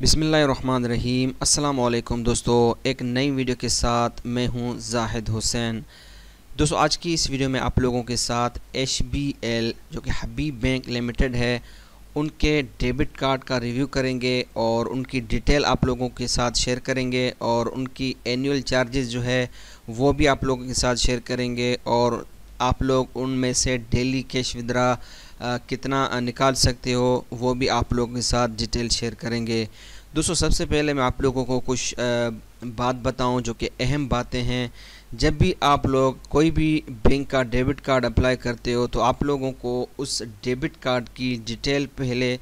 बिसमीम् अल्लाम दोस्तों एक नई वीडियो के साथ मैं हूं जाहिद हुसैन दोस्तों आज की इस वीडियो में आप लोगों के साथ एच जो कि हबीब बैंक लिमिटेड है उनके डेबिट कार्ड का रिव्यू करेंगे और उनकी डिटेल आप लोगों के साथ शेयर करेंगे और उनकी एनुअल चार्जेस जो है वो भी आप लोगों के साथ शेयर करेंगे और आप लोग उनमें से डेली कैश विद्रा कितना निकाल सकते हो वो भी आप लोगों के साथ डिटेल शेयर करेंगे दोस्तों सबसे पहले मैं आप लोगों को कुछ बात बताऊं जो कि अहम बातें हैं जब भी आप लोग कोई भी बैंक का डेबिट कार्ड अप्लाई करते हो तो आप लोगों को उस डेबिट कार्ड की डिटेल पहले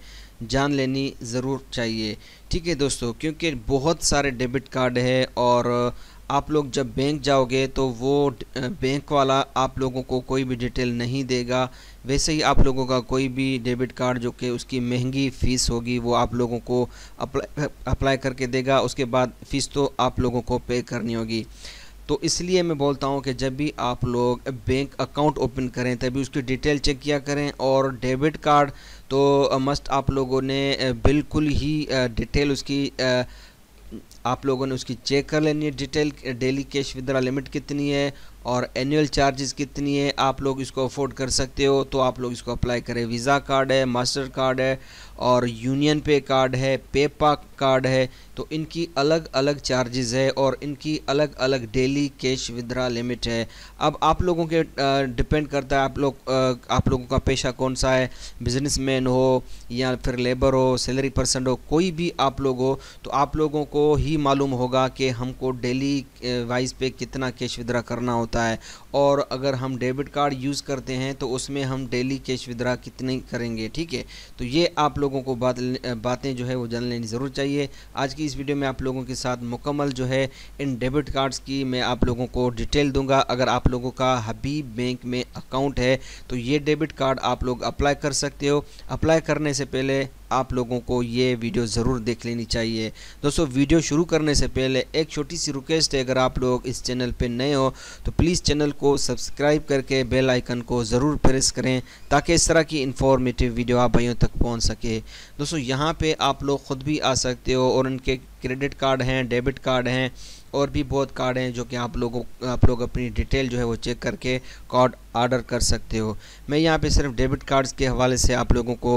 जान लेनी ज़रूर चाहिए ठीक है दोस्तों क्योंकि बहुत सारे डेबिट कार्ड है और आप लोग जब बैंक जाओगे तो वो बैंक वाला आप लोगों को कोई भी डिटेल नहीं देगा वैसे ही आप लोगों का कोई भी डेबिट कार्ड जो कि उसकी महंगी फ़ीस होगी वो आप लोगों को अप्लाई अप्लाई करके देगा उसके बाद फ़ीस तो आप लोगों को पे करनी होगी तो इसलिए मैं बोलता हूँ कि जब भी आप लोग बैंक अकाउंट ओपन करें तभी उसकी डिटेल चेक किया करें और डेबिट कार्ड तो मस्ट आप लोगों ने बिल्कुल ही डिटेल उसकी आप लोगों ने उसकी चेक कर लेनी है detail daily cash withdraw limit कितनी है और एनुअल चार्जेस कितनी है आप लोग इसको अफोर्ड कर सकते हो तो आप लोग इसको अप्लाई करें वीज़ा कार्ड है मास्टर कार्ड है और यूनियन पे कार्ड है पेपा कार्ड है तो इनकी अलग अलग चार्जेस है और इनकी अलग अलग डेली कैश विद्रा लिमिट है अब आप लोगों के डिपेंड करता है आप लोग आप लोगों का पेशा कौन सा है बिजनेस हो या फिर लेबर हो सैलरी पर्सन हो कोई भी आप लोग हो तो आप लोगों को ही मालूम होगा कि हमको डेली वाइज पे कितना कैश विद्रा करना हो होता है और अगर हम डेबिट कार्ड यूज़ करते हैं तो उसमें हम डेली कैश विद्रा कितने करेंगे ठीक है तो ये आप लोगों को बात बातें जो है वो जान लेनी ज़रूर चाहिए आज की इस वीडियो में आप लोगों के साथ मुकम्मल जो है इन डेबिट कार्ड्स की मैं आप लोगों को डिटेल दूंगा अगर आप लोगों का हबीब बैंक में अकाउंट है तो ये डेबिट कार्ड आप लोग अप्लाई कर सकते हो अप्लाई करने से पहले आप लोगों को ये वीडियो ज़रूर देख लेनी चाहिए दोस्तों वीडियो शुरू करने से पहले एक छोटी सी रिक्वेस्ट है अगर आप लोग इस चैनल पर नए हो तो प्लीज़ चैनल को सब्सक्राइब करके बेल आइकन को ज़रूर प्रेस करें ताकि इस तरह की इन्फॉर्मेटिव वीडियो आप भाइयों तक पहुँच सके दोस्तों यहाँ पर आप लोग ख़ुद भी आ सकते हो और उनके क्रेडिट कार्ड हैं डेबिट कार्ड हैं और भी बहुत कार्ड हैं जो कि आप लोगों आप लोग अपनी डिटेल जो है वो चेक करके कार्ड आर्डर कर सकते हो मैं यहाँ पे सिर्फ डेबिट कार्ड्स के हवाले से आप लोगों को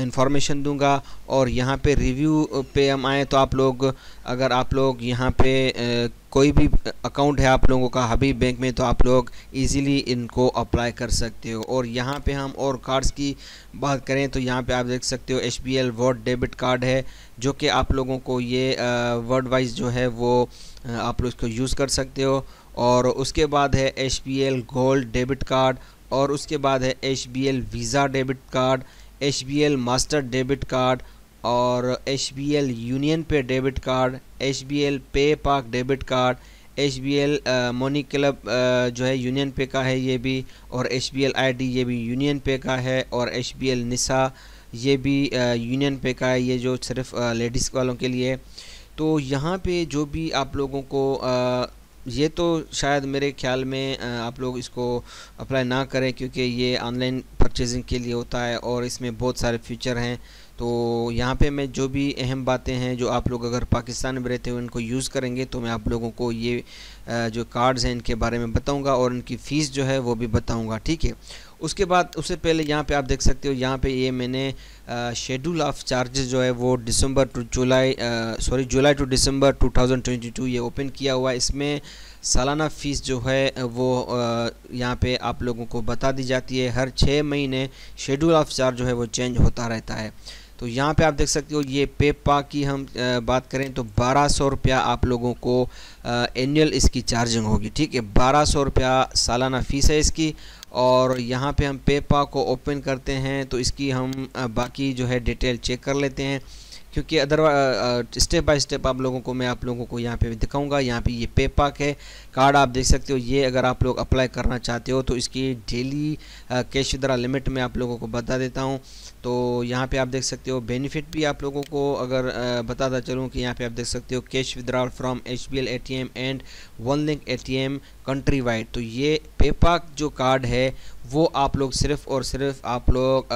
इन्फॉर्मेशन दूंगा और यहाँ पे रिव्यू पे हम आएँ तो आप लोग अगर आप लोग यहाँ पे आ, कोई भी अकाउंट है आप लोगों का हबीब बैंक में तो आप लोग इजीली इनको अप्लाई कर सकते हो और यहाँ पे हम और कार्ड्स की बात करें तो यहाँ पे आप देख सकते हो H B world debit card है जो कि आप लोगों को ये वर्ड वाइज जो है वो आप लोग इसको यूज़ कर सकते हो और उसके बाद है एच गोल्ड डेबिट कार्ड और उसके बाद है H visa debit card H master debit card और H union pay debit card H pay Pak debit card H B L money club जो है यूनियन पे का है ये भी और H B L I D ये भी यूनियन पे का है और एच बी एल निसा ये भी यूनियन पे का है ये जो सिर्फ लेडीज़ वालों के लिए है तो यहाँ पे जो भी आप लोगों को आ, ये तो शायद मेरे ख्याल में आप लोग इसको अप्लाई ना करें क्योंकि ये ऑनलाइन परचेजिंग के लिए होता है और इसमें बहुत सारे फीचर हैं तो यहाँ पे मैं जो भी अहम बातें हैं जो आप लोग अगर पाकिस्तान में रहते हुए इनको यूज़ करेंगे तो मैं आप लोगों को ये जो कार्ड्स हैं इनके बारे में बताऊंगा और इनकी फ़ीस जो है वो भी बताऊंगा ठीक है उसके बाद उससे पहले यहाँ पे आप देख सकते हो यहाँ पे ये मैंने शेड्यूल ऑफ चार्जेस जो है वो December to July sorry July to December 2022 ये ओपन किया हुआ है इसमें सालाना फ़ीस जो है वो यहाँ पे आप लोगों को बता दी जाती है हर छः महीने शेड्यूल ऑफ चार्ज जो है वो चेंज होता रहता है तो यहाँ पे आप देख सकते हो ये पेपा की हम बात करें तो बारह सौ रुपया आप लोगों को एनुअल इसकी चार्जिंग होगी ठीक है बारह सौ रुपया सालाना फ़ीस है इसकी और यहाँ पे हम पेपा को ओपन करते हैं तो इसकी हम बाकी जो है डिटेल चेक कर लेते हैं क्योंकि अदरवाइज स्टेप बाय स्टेप आप लोगों को मैं आप लोगों को यहाँ पे दिखाऊंगा यहाँ पे ये पे पैक है कार्ड आप देख सकते हो ये अगर आप लोग अप्लाई करना चाहते हो तो इसकी डेली कैश विद्रा लिमिट में आप लोगों को बता देता हूँ तो यहाँ पे आप देख सकते हो बेनिफिट भी आप लोगों को अगर बताता चलूँ कि यहाँ पे आप देख सकते हो cash withdrawal from H B L A T M and one link A T M countrywide तो ये पेपाक जो कार्ड है वो आप लोग सिर्फ़ और सिर्फ आप लोग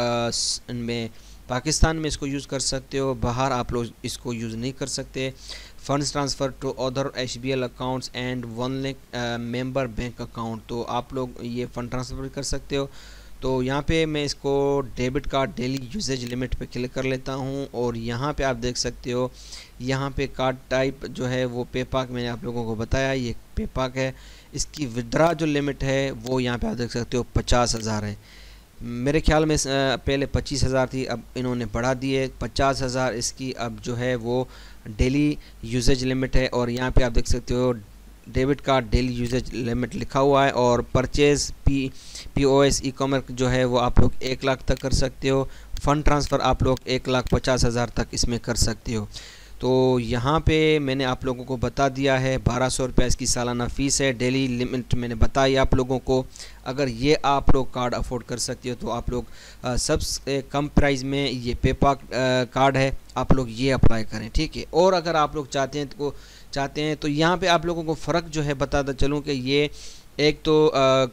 इनमें पाकिस्तान में इसको यूज़ कर सकते हो बाहर आप लोग इसको यूज़ नहीं कर सकते funds transfer to other H B L accounts and one link member bank account तो आप लोग ये फ़ंड ट्रांसफ़र कर सकते हो तो यहाँ पे मैं इसको debit card daily usage limit पे क्लिक कर लेता हूँ और यहाँ पे आप देख सकते हो यहाँ पे कार्ड टाइप जो है वो पेपाक मैंने आप लोगों को बताया ये पेपाक है इसकी विद्रा जो लिमिट है वो यहाँ पे आप देख सकते हो पचास हज़ार है मेरे ख्याल में पहले पच्चीस हज़ार थी अब इन्होंने बढ़ा दिए है पचास हज़ार इसकी अब जो है वो डेली यूजेज लिमिट है और यहाँ पे आप देख सकते हो debit card daily usage limit लिखा हुआ है और purchase P P O S e commerce जो है वो आप लोग एक लाख तक कर सकते हो फ़ंड ट्रांसफ़र आप लोग एक लाख पचास हज़ार तक इसमें कर सकते हो तो यहाँ पे मैंने आप लोगों को बता दिया है बारह सौ रुपया इसकी सालाना फ़ीस है डेली लिमिट मैंने बताई आप लोगों को अगर ये आप लोग कार्ड अफोर्ड कर सकते हो तो आप लोग सबसे कम प्राइस में ये पेपा कार्ड है आप लोग ये अप्लाई करें ठीक है और अगर आप लोग चाहते हैं तो चाहते हैं तो यहाँ पे आप लोगों को फ़र्क जो है बताता चलूँ कि ये एक तो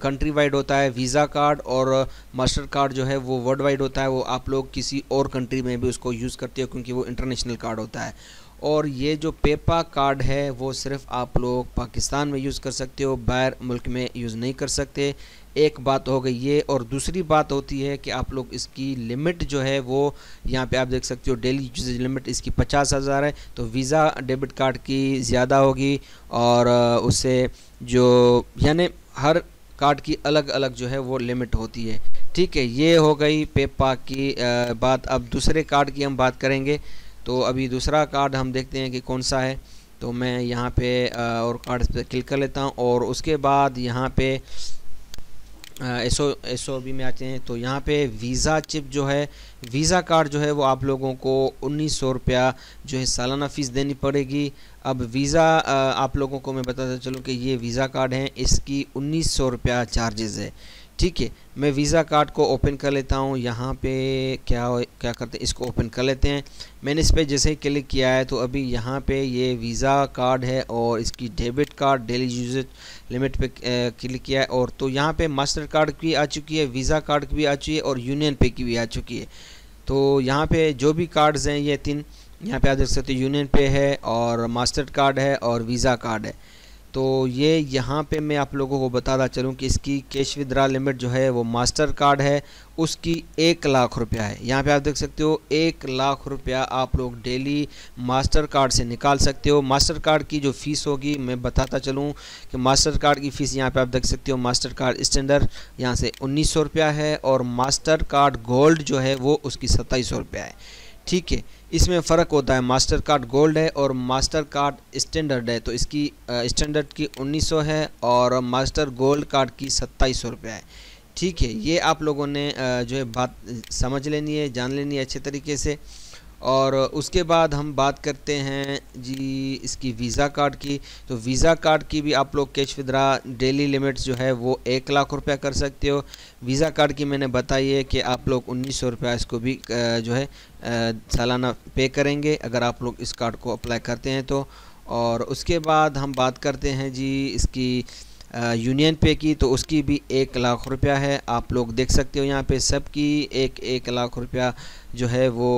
कंट्री वाइड होता है वीज़ा कार्ड और मास्टर कार्ड जो है वो वर्ल्ड वाइड होता है वो आप लोग किसी और कंट्री में भी उसको यूज़ करते हो क्योंकि वो इंटरनेशनल कार्ड होता है और ये जो पेपा कार्ड है वो सिर्फ आप लोग पाकिस्तान में यूज़ कर सकते हो बाहर मुल्क में यूज़ नहीं कर सकते एक बात हो गई ये और दूसरी बात होती है कि आप लोग इसकी लिमिट जो है वो यहाँ पे आप देख सकते हो डेली यूजेज लिमिट इसकी पचास हज़ार है तो वीज़ा डेबिट कार्ड की ज़्यादा होगी और उससे जो यानी हर कार्ड की अलग अलग जो है वो लिमिट होती है ठीक है ये हो गई पेपा की बात अब दूसरे कार्ड की हम बात करेंगे तो अभी दूसरा कार्ड हम देखते हैं कि कौन सा है तो मैं यहाँ पे और कार्ड पे क्लिक कर लेता हूँ और उसके बाद यहाँ पे S O S O B में आते हैं तो यहाँ पे वीज़ा चिप जो है वीज़ा कार्ड जो है वो आप लोगों को उन्नीस सौ रुपया जो है सालाना फ़ीस देनी पड़ेगी अब वीज़ा आप लोगों को मैं बताता चलूँ कि ये वीज़ा कार्ड हैं इसकी उन्नीस सौ रुपया चार्जेज़ है ठीक है मैं वीज़ा कार्ड को ओपन कर लेता हूँ यहाँ पे क्या क्या करते हैं इसको ओपन कर लेते हैं मैंने इस पर जैसे ही क्लिक किया है तो अभी यहाँ पे ये वीज़ा कार्ड है और इसकी debit card daily use limit पे क्लिक किया है और तो यहाँ पे मास्टर कार्ड की आ चुकी है वीज़ा कार्ड की भी आ चुकी है और यूनियन पे की भी आ चुकी है तो यहाँ पर जो भी कार्ड्स हैं ये तीन यहाँ पर आप देख सकते यूनियन पे है और मास्टर कार्ड है और वीज़ा कार्ड है तो ये यहाँ पे मैं आप लोगों को बताता चलूँ कि इसकी कैश विद्रा लिमिट जो है वो मास्टर कार्ड है उसकी एक लाख रुपया है यहाँ पे आप देख सकते हो एक लाख रुपया आप लोग डेली मास्टर कार्ड से निकाल सकते हो मास्टर कार्ड की जो फ़ीस होगी मैं बताता चलूँ कि मास्टर कार्ड की फ़ीस यहाँ पे आप देख सकते हो मास्टर कार्ड स्टैंडर्ड यहाँ से उन्नीस सौ रुपया है और मास्टर कार्ड गोल्ड जो है वो उसकी सत्ताईस सौ रुपया है ठीक है इसमें फ़र्क होता है मास्टर कार्ड गोल्ड है और मास्टर कार्ड स्टैंडर्ड है तो इसकी स्टैंडर्ड की 1900 है और मास्टर गोल्ड कार्ड की सत्ताईस सौ है ठीक है ये आप लोगों ने जो है बात समझ लेनी है जान लेनी है अच्छे तरीके से और उसके बाद हम बात करते हैं जी इसकी वीज़ा कार्ड की तो वीज़ा कार्ड की भी आप लोग कैश विद्रा डेली लिमिट्स जो है वो एक लाख रुपया कर सकते हो वीज़ा कार्ड की मैंने बताई है कि आप लोग उन्नीस सौ रुपया इसको भी जो है सालाना पे करेंगे अगर आप लोग इस कार्ड को अप्लाई करते हैं तो और उसके बाद हम बात करते हैं जी इसकी यूनियन पे की तो उसकी भी एक लाख रुपया है आप लोग देख सकते हो यहाँ पे सब की एक एक लाख रुपया जो है वो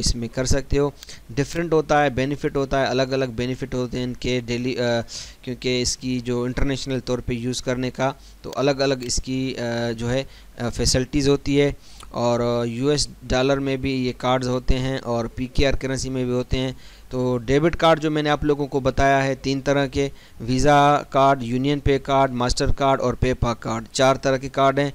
इसमें कर सकते हो डिफरेंट होता है बेनिफिट होता है अलग अलग बेनिफिट होते हैं इनके डेली क्योंकि इसकी जो इंटरनेशनल तौर पे यूज़ करने का तो अलग अलग इसकी जो है फैसिलिटीज़ होती है और यूएस डॉलर में भी ये कार्ड्स होते हैं और पी करेंसी में भी होते हैं तो डेबिट कार्ड जो मैंने आप लोगों को बताया है तीन तरह के Visa card UnionPay card Mastercard और पेपा कार्ड चार तरह के कार्ड हैं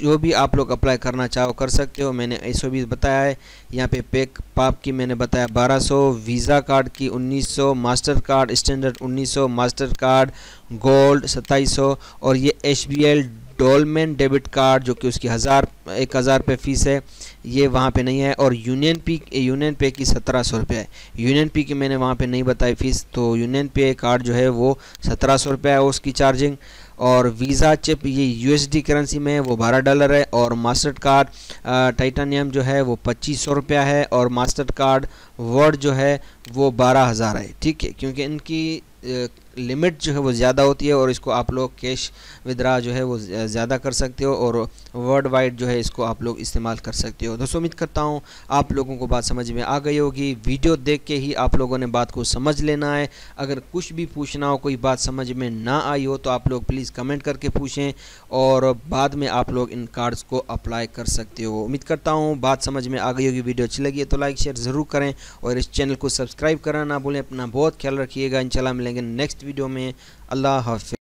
जो भी आप लोग अप्लाई करना चाहो कर सकते हो मैंने एक भी बताया है यहाँ पे पे पाप की मैंने बताया बारह सौ वीज़ा कार्ड की उन्नीस सौ मास्टर कार्ड स्टैंडर्ड उन्नीस सौ मास्टर कार्ड गोल्ड सत्ताईस सौ और ये एच बी एल डोलमेन डेबिट कार्ड जो कि उसकी हज़ार एक हज़ार रुपये फ़ीस है ये वहाँ पे नहीं है और यूनियन पी यूनियन पे की सत्रह सौ रुपये है यूनियन पे की मैंने वहाँ पे नहीं बताई फ़ीस तो यूनियन पे कार्ड जो है वो सत्रह सौ रुपये है उसकी चार्जिंग और वीज़ा चिप ये यू करेंसी में है वो बारह डॉलर है और मास्टर कार्ड टाइटानियम जो है वो पच्चीस सौ रुपया है और मास्टर कार्ड वर्ड जो है वो बारह हज़ार है ठीक है क्योंकि इनकी लिमिट जो है वो ज़्यादा होती है और इसको आप लोग कैश विद्रा जो है वो ज़्यादा कर सकते हो और वर्ल्ड वाइड जो है इसको आप लोग इस्तेमाल कर सकते हो दोस्तों उम्मीद करता हूँ आप लोगों को बात समझ में आ गई होगी वीडियो देख के ही आप लोगों ने बात को समझ लेना है अगर कुछ भी पूछना हो कोई बात समझ में ना आई हो तो आप लोग प्लीज़ कमेंट करके पूछें और बाद में आप लोग इन कार्ड्स को अप्लाई कर सकते हो उम्मीद करता हूँ बात समझ में आ गई होगी वीडियो अच्छी लगी है तो लाइक शेयर ज़रूर करें और इस चैनल को सब्सक्राइब करना ना भूलें अपना बहुत ख्याल रखिएगा इन मिलेंगे मिलेंगे नेक्स्ट वीडियो में अल्लाह हाफि